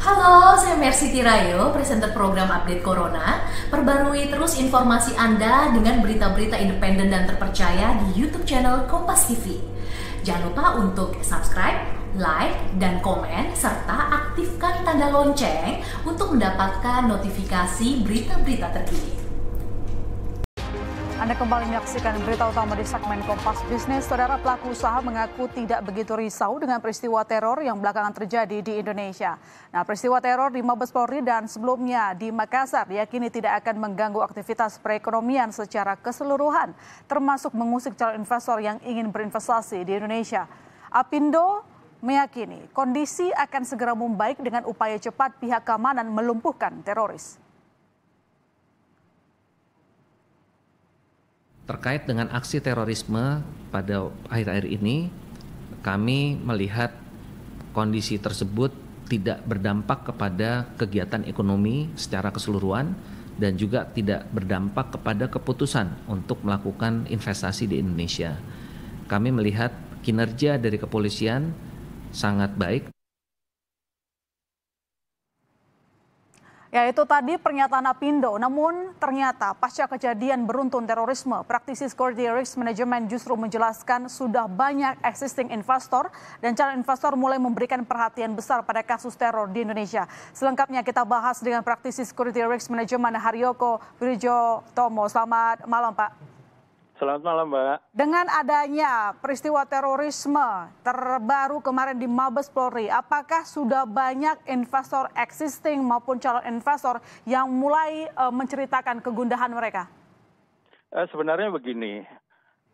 Halo, saya Mercy Tirayo, presenter program Update Corona. Perbarui terus informasi Anda dengan berita-berita independen dan terpercaya di YouTube channel Kompas TV. Jangan lupa untuk subscribe, like, dan komen, serta aktifkan tanda lonceng untuk mendapatkan notifikasi berita-berita terkini. Anda kembali menyaksikan berita utama di segmen Kompas Bisnis. Saudara pelaku usaha mengaku tidak begitu risau dengan peristiwa teror yang belakangan terjadi di Indonesia. Nah, peristiwa teror di Mabes Polri dan sebelumnya di Makassar yakini tidak akan mengganggu aktivitas perekonomian secara keseluruhan, termasuk mengusik calon investor yang ingin berinvestasi di Indonesia. Apindo meyakini kondisi akan segera membaik dengan upaya cepat pihak keamanan melumpuhkan teroris. terkait dengan aksi terorisme pada akhir-akhir ini kami melihat kondisi tersebut tidak berdampak kepada kegiatan ekonomi secara keseluruhan dan juga tidak berdampak kepada keputusan untuk melakukan investasi di Indonesia. Kami melihat kinerja dari kepolisian sangat baik Ya itu tadi pernyataan Apindo, namun ternyata pasca kejadian beruntun terorisme, praktisi security Risk Management justru menjelaskan sudah banyak existing investor dan calon investor mulai memberikan perhatian besar pada kasus teror di Indonesia. Selengkapnya kita bahas dengan praktisi security Risk Management Haryoko Wirjo Tomo. Selamat malam Pak. Selamat malam, Mbak. Dengan adanya peristiwa terorisme terbaru kemarin di Mabes Polri, apakah sudah banyak investor existing maupun calon investor yang mulai uh, menceritakan kegundahan mereka? Eh, sebenarnya begini,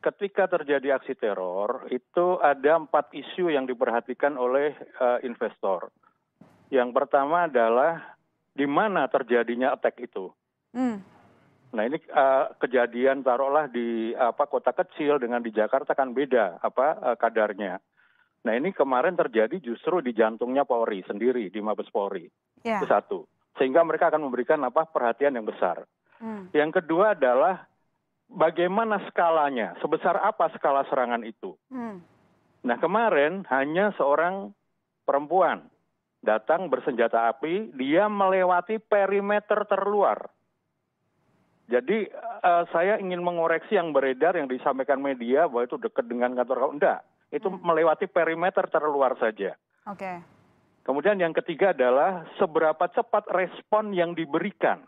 ketika terjadi aksi teror, itu ada empat isu yang diperhatikan oleh uh, investor. Yang pertama adalah di mana terjadinya attack itu. Hmm Nah ini uh, kejadian taruhlah di apa kota kecil dengan di Jakarta kan beda apa uh, kadarnya. Nah ini kemarin terjadi justru di jantungnya Polri sendiri di Mabes Polri yeah. itu satu. Sehingga mereka akan memberikan apa perhatian yang besar. Hmm. Yang kedua adalah bagaimana skalanya, sebesar apa skala serangan itu. Hmm. Nah kemarin hanya seorang perempuan datang bersenjata api, dia melewati perimeter terluar jadi uh, saya ingin mengoreksi yang beredar yang disampaikan media bahwa itu dekat dengan kantor kalau enggak, itu hmm. melewati perimeter terluar saja. Oke. Okay. Kemudian yang ketiga adalah seberapa cepat respon yang diberikan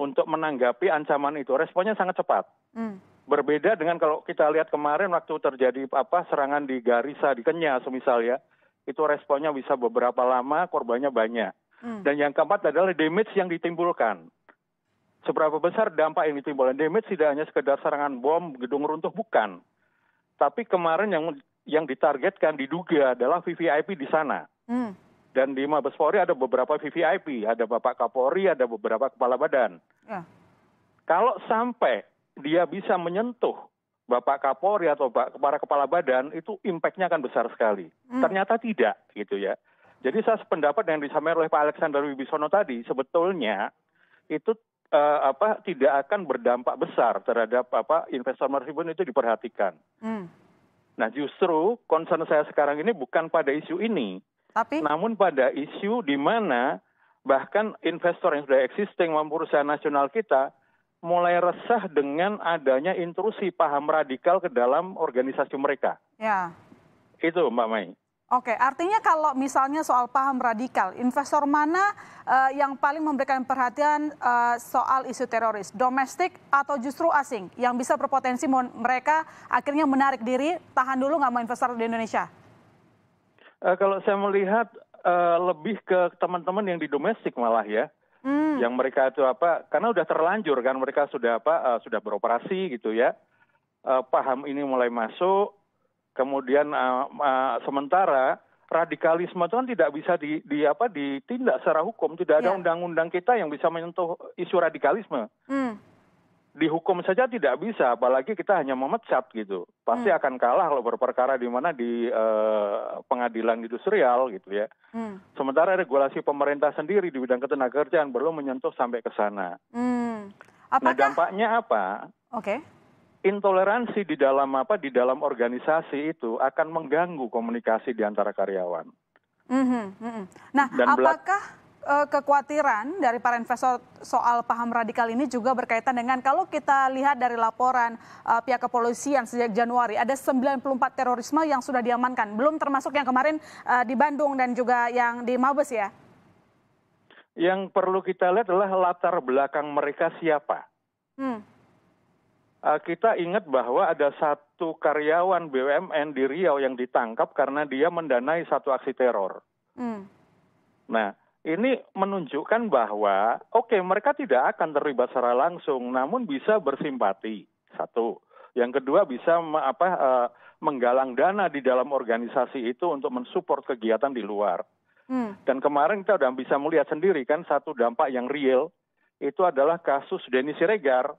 untuk menanggapi ancaman itu. Responnya sangat cepat. Hmm. Berbeda dengan kalau kita lihat kemarin waktu terjadi apa serangan di Garisa di Kenya semisal ya, itu responnya bisa beberapa lama, korbannya banyak. Hmm. Dan yang keempat adalah damage yang ditimbulkan seberapa besar dampak yang ditimbulkan. Damage tidak hanya sekedar serangan bom, gedung runtuh, bukan. Tapi kemarin yang yang ditargetkan diduga adalah VVIP di sana. Hmm. Dan di Mabes Polri ada beberapa VVIP, ada Bapak Kapolri, ada beberapa kepala badan. Ya. Kalau sampai dia bisa menyentuh Bapak Kapolri atau para kepala badan, itu impactnya akan besar sekali. Hmm. Ternyata tidak, gitu ya. Jadi saya sependapat yang disampaikan oleh Pak Alexander Wibisono tadi, sebetulnya itu uh, apa tidak akan berdampak besar terhadap apa investor meskipun itu diperhatikan. Hmm. Nah, justru concern saya sekarang ini bukan pada isu ini, tapi namun pada isu di mana bahkan investor yang sudah existing maupun perusahaan nasional kita mulai resah dengan adanya intrusi paham radikal ke dalam organisasi mereka. Ya. Itu Mbak Mai. Oke, artinya kalau misalnya soal paham radikal, investor mana uh, yang paling memberikan perhatian uh, soal isu teroris, domestik atau justru asing yang bisa berpotensi mereka akhirnya menarik diri, tahan dulu nggak mau investor di Indonesia? Uh, kalau saya melihat uh, lebih ke teman-teman yang di domestik malah ya, hmm. yang mereka itu apa? Karena udah terlanjur kan, mereka sudah apa? Uh, sudah beroperasi gitu ya, uh, paham ini mulai masuk kemudian uh, uh, sementara radikalisme itu kan tidak bisa di, di apa ditindak secara hukum tidak ada ya. undang-undang ya. kita yang bisa menyentuh isu radikalisme hmm. dihukum saja tidak bisa apalagi kita hanya memecat gitu pasti hmm. akan kalah kalau berperkara di mana di eh, pengadilan industrial gitu ya hmm. sementara regulasi pemerintah sendiri di bidang ketenagakerjaan belum menyentuh sampai ke sana hmm. Nah, Apakah... nah dampaknya apa Oke. Okay intoleransi di dalam apa di dalam organisasi itu akan mengganggu komunikasi di antara karyawan. Mm -hmm, mm -hmm. Nah, Dan apakah uh, kekhawatiran dari para investor soal paham radikal ini juga berkaitan dengan kalau kita lihat dari laporan uh, pihak kepolisian sejak Januari ada 94 terorisme yang sudah diamankan, belum termasuk yang kemarin uh, di Bandung dan juga yang di Mabes ya. Yang perlu kita lihat adalah latar belakang mereka siapa. Hmm Eh, kita ingat bahwa ada satu karyawan BUMN di Riau yang ditangkap karena dia mendanai satu aksi teror. Hmm. Nah, ini menunjukkan bahwa oke okay, mereka tidak akan terlibat secara langsung, namun bisa bersimpati satu. Yang kedua bisa apa uh, menggalang dana di dalam organisasi itu untuk mensupport kegiatan di luar. Hmm. Dan kemarin kita sudah bisa melihat sendiri kan satu dampak yang real itu adalah kasus Denny Siregar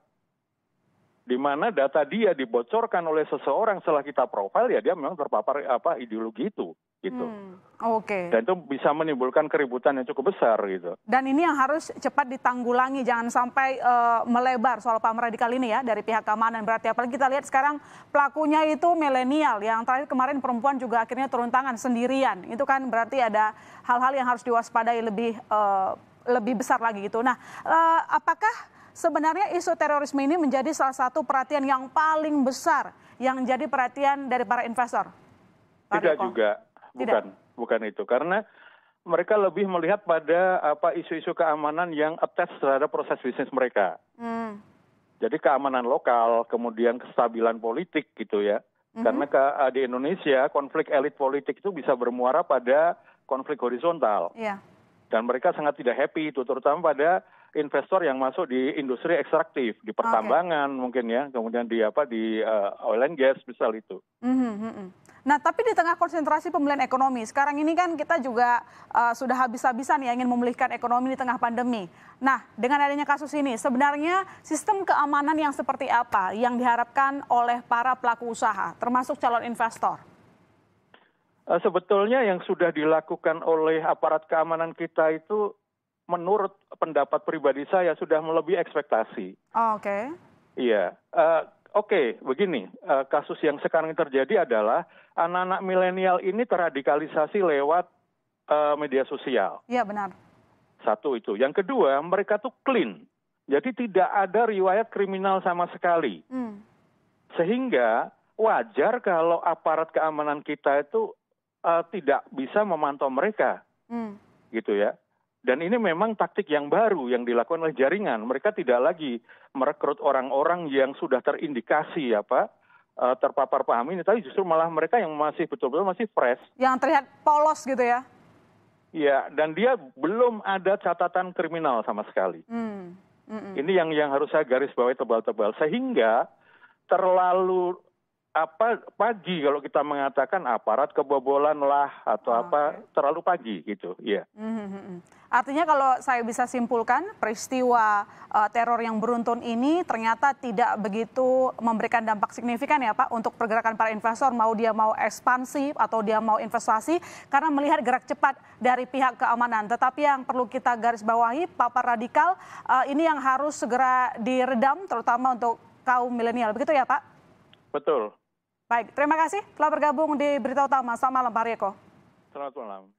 di mana data dia dibocorkan oleh seseorang setelah kita profil ya dia memang terpapar apa ideologi itu gitu. Hmm, Oke. Okay. Dan itu bisa menimbulkan keributan yang cukup besar gitu. Dan ini yang harus cepat ditanggulangi jangan sampai uh, melebar soal paham radikal ini ya dari pihak keamanan berarti apalagi kita lihat sekarang pelakunya itu milenial yang terakhir kemarin perempuan juga akhirnya turun tangan sendirian. Itu kan berarti ada hal-hal yang harus diwaspadai lebih uh, lebih besar lagi gitu. Nah, uh, apakah Sebenarnya isu terorisme ini menjadi salah satu perhatian yang paling besar yang jadi perhatian dari para investor. Pak Tidak juga, bukan, Tidak. bukan itu. Karena mereka lebih melihat pada apa isu-isu keamanan yang attached terhadap proses bisnis mereka. Hmm. Jadi keamanan lokal, kemudian kestabilan politik gitu ya. hmm Karena ke, eh, di Indonesia konflik elit politik itu bisa bermuara pada konflik horizontal. Yeah. Dan mereka sangat tidak happy itu, terutama pada investor yang masuk di industri ekstraktif di pertambangan okay. mungkin ya kemudian di apa di uh, oil and gas misal itu. Mm -hmm. Nah tapi di tengah konsentrasi pemulihan ekonomi sekarang ini kan kita juga uh, sudah habis-habisan ya ingin memulihkan ekonomi di tengah pandemi. Nah dengan adanya kasus ini sebenarnya sistem keamanan yang seperti apa yang diharapkan oleh para pelaku usaha termasuk calon investor? Eh, sebetulnya yang sudah dilakukan oleh aparat keamanan kita itu menurut pendapat pribadi saya sudah melebihi ekspektasi. Oh, Oke. Okay. Iya. Uh, Oke, okay, begini, uh, kasus yang sekarang terjadi adalah anak-anak milenial ini terradikalisasi lewat uh, media sosial. Iya, benar. Satu itu. Yang kedua, mereka tuh clean. Jadi tidak ada riwayat kriminal sama sekali. Hmm. Sehingga wajar kalau aparat keamanan kita itu uh, tidak bisa memantau mereka. Hmm. Gitu ya. Dan ini memang taktik yang baru yang dilakukan oleh jaringan. Mereka tidak lagi merekrut orang-orang yang sudah terindikasi apa ya, eh, terpapar paham ini, tapi justru malah mereka yang masih betul-betul masih fresh. Yang terlihat polos gitu ya? Iya, dan dia belum ada catatan kriminal sama sekali. Hmm. hmm, hmm. Ini yang yang harus saya garis bawahi tebal-tebal. Sehingga terlalu apa pagi kalau kita mengatakan aparat kebobolan lah atau oh, apa terlalu pagi gitu ya yeah. mm-hmm. artinya kalau saya bisa simpulkan peristiwa uh, teror yang beruntun ini ternyata tidak begitu memberikan dampak signifikan ya pak untuk pergerakan para investor mau dia mau ekspansi atau dia mau investasi karena melihat gerak cepat dari pihak keamanan tetapi yang perlu kita garis bawahi papa radikal uh, ini yang harus segera diredam terutama untuk kaum milenial begitu ya pak betul Baik, terima kasih telah bergabung di Berita Utama. Selamat malam, Pak Rieko. Selamat malam.